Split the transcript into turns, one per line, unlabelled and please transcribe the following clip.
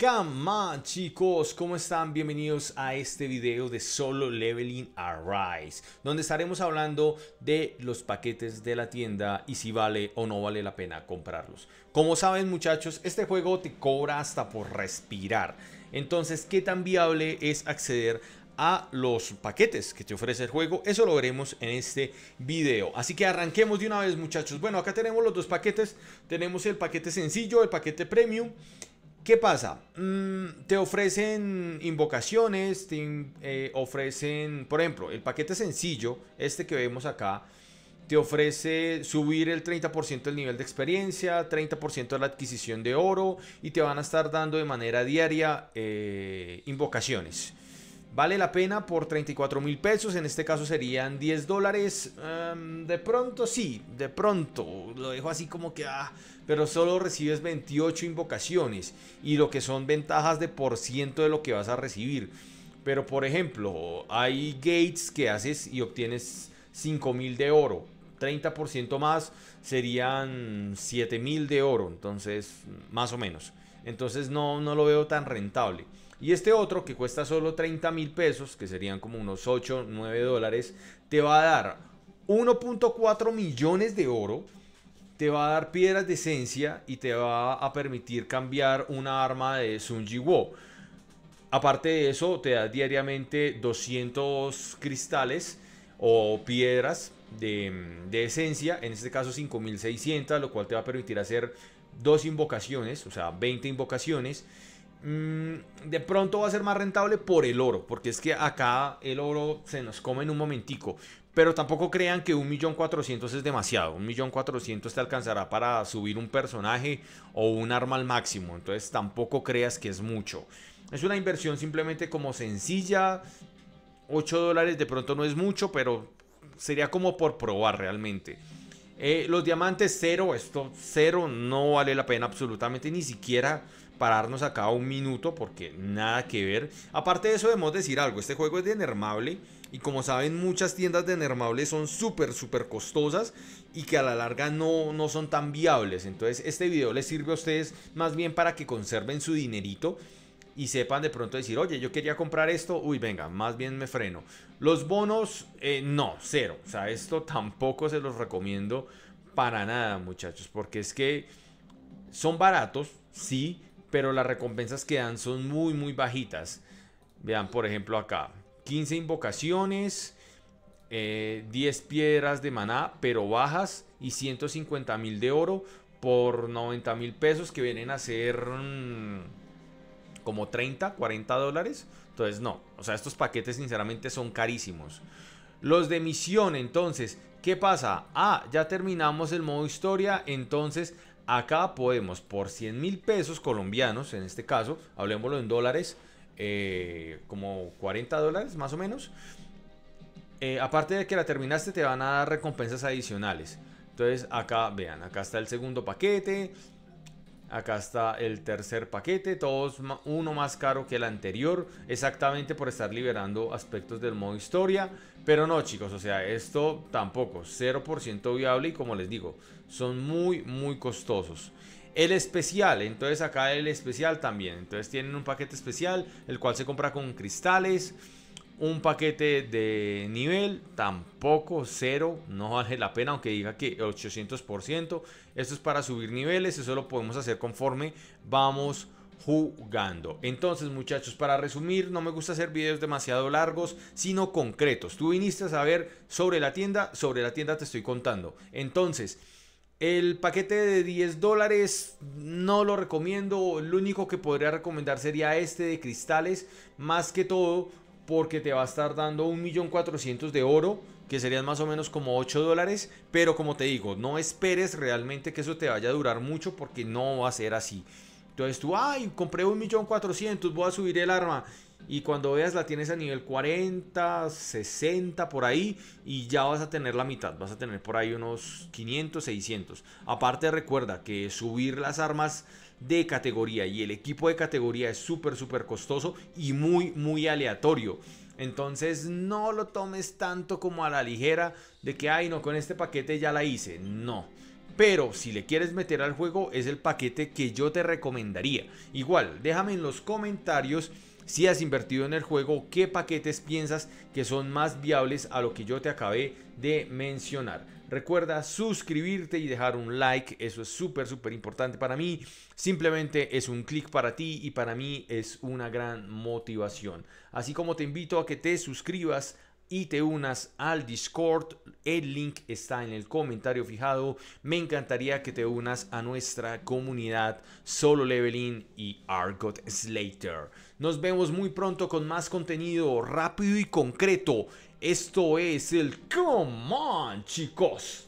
Come chicos, ¿cómo están? Bienvenidos a este video de Solo Leveling Arise, donde estaremos hablando de los paquetes de la tienda y si vale o no vale la pena comprarlos. Como saben muchachos, este juego te cobra hasta por respirar, entonces qué tan viable es acceder a los paquetes que te ofrece el juego. Eso lo veremos en este video. Así que arranquemos de una vez muchachos. Bueno, acá tenemos los dos paquetes. Tenemos el paquete sencillo, el paquete premium ¿Qué pasa? Mm, te ofrecen invocaciones, te eh, ofrecen, por ejemplo, el paquete sencillo, este que vemos acá, te ofrece subir el 30% del nivel de experiencia, 30% de la adquisición de oro y te van a estar dando de manera diaria eh, invocaciones. Vale la pena por 34 mil pesos, en este caso serían 10 dólares. Em, de pronto sí, de pronto. Lo dejo así como que, ah, pero solo recibes 28 invocaciones y lo que son ventajas de por ciento de lo que vas a recibir. Pero por ejemplo, hay gates que haces y obtienes 5 mil de oro. 30% más serían 7 mil de oro, entonces más o menos. Entonces no, no lo veo tan rentable. Y este otro que cuesta solo 30 mil pesos, que serían como unos 8, 9 dólares, te va a dar 1.4 millones de oro, te va a dar piedras de esencia y te va a permitir cambiar una arma de Sun Wo. Aparte de eso, te da diariamente 200 cristales o piedras de, de esencia, en este caso 5600, lo cual te va a permitir hacer dos invocaciones, o sea, 20 invocaciones Mm, de pronto va a ser más rentable por el oro, porque es que acá el oro se nos come en un momentico. Pero tampoco crean que 1.400.000 es demasiado. 1.400.000 te alcanzará para subir un personaje o un arma al máximo. Entonces tampoco creas que es mucho. Es una inversión simplemente como sencilla. 8 dólares de pronto no es mucho, pero sería como por probar realmente. Eh, los diamantes cero, esto cero no vale la pena absolutamente ni siquiera pararnos acá un minuto porque nada que ver. Aparte de eso debemos decir algo, este juego es de enermable. y como saben muchas tiendas de enermable son súper súper costosas y que a la larga no, no son tan viables. Entonces este video les sirve a ustedes más bien para que conserven su dinerito y sepan de pronto decir, oye, yo quería comprar esto, uy, venga, más bien me freno. Los bonos, eh, no, cero. O sea, esto tampoco se los recomiendo para nada, muchachos, porque es que son baratos, sí, pero las recompensas que dan son muy, muy bajitas. Vean, por ejemplo, acá: 15 invocaciones, 10 eh, piedras de maná, pero bajas, y 150 mil de oro por 90 mil pesos, que vienen a ser mm, como 30, 40 dólares. Entonces, no, o sea, estos paquetes sinceramente son carísimos. Los de misión, entonces, ¿qué pasa? Ah, ya terminamos el modo historia, entonces Acá podemos por 100 mil pesos colombianos, en este caso, hablemoslo en dólares, eh, como 40 dólares más o menos. Eh, aparte de que la terminaste, te van a dar recompensas adicionales. Entonces acá, vean, acá está el segundo paquete, Acá está el tercer paquete, todos uno más caro que el anterior, exactamente por estar liberando aspectos del modo historia. Pero no chicos, o sea, esto tampoco, 0% viable y como les digo, son muy muy costosos. El especial, entonces acá el especial también, entonces tienen un paquete especial, el cual se compra con cristales. Un paquete de nivel tampoco cero, no vale la pena, aunque diga que 800%. Esto es para subir niveles, eso lo podemos hacer conforme vamos jugando. Entonces muchachos, para resumir, no me gusta hacer videos demasiado largos, sino concretos. Tú viniste a saber sobre la tienda, sobre la tienda te estoy contando. Entonces, el paquete de 10 dólares no lo recomiendo, lo único que podría recomendar sería este de cristales, más que todo porque te va a estar dando 1.400.000 de oro, que serían más o menos como 8 dólares, pero como te digo, no esperes realmente que eso te vaya a durar mucho porque no va a ser así. Entonces tú, ay, compré 1.400.000, voy a subir el arma. Y cuando veas la tienes a nivel 40, 60 por ahí y ya vas a tener la mitad, vas a tener por ahí unos 500, 600. Aparte recuerda que subir las armas de categoría y el equipo de categoría es súper, súper costoso y muy, muy aleatorio. Entonces no lo tomes tanto como a la ligera de que, ay, no, con este paquete ya la hice. No. Pero si le quieres meter al juego es el paquete que yo te recomendaría. Igual, déjame en los comentarios si has invertido en el juego, qué paquetes piensas que son más viables a lo que yo te acabé de mencionar. Recuerda suscribirte y dejar un like, eso es súper, súper importante para mí. Simplemente es un clic para ti y para mí es una gran motivación. Así como te invito a que te suscribas y te unas al Discord. El link está en el comentario fijado. Me encantaría que te unas a nuestra comunidad Solo Leveling y Argot Slater. Nos vemos muy pronto con más contenido rápido y concreto. Esto es el Come On, chicos.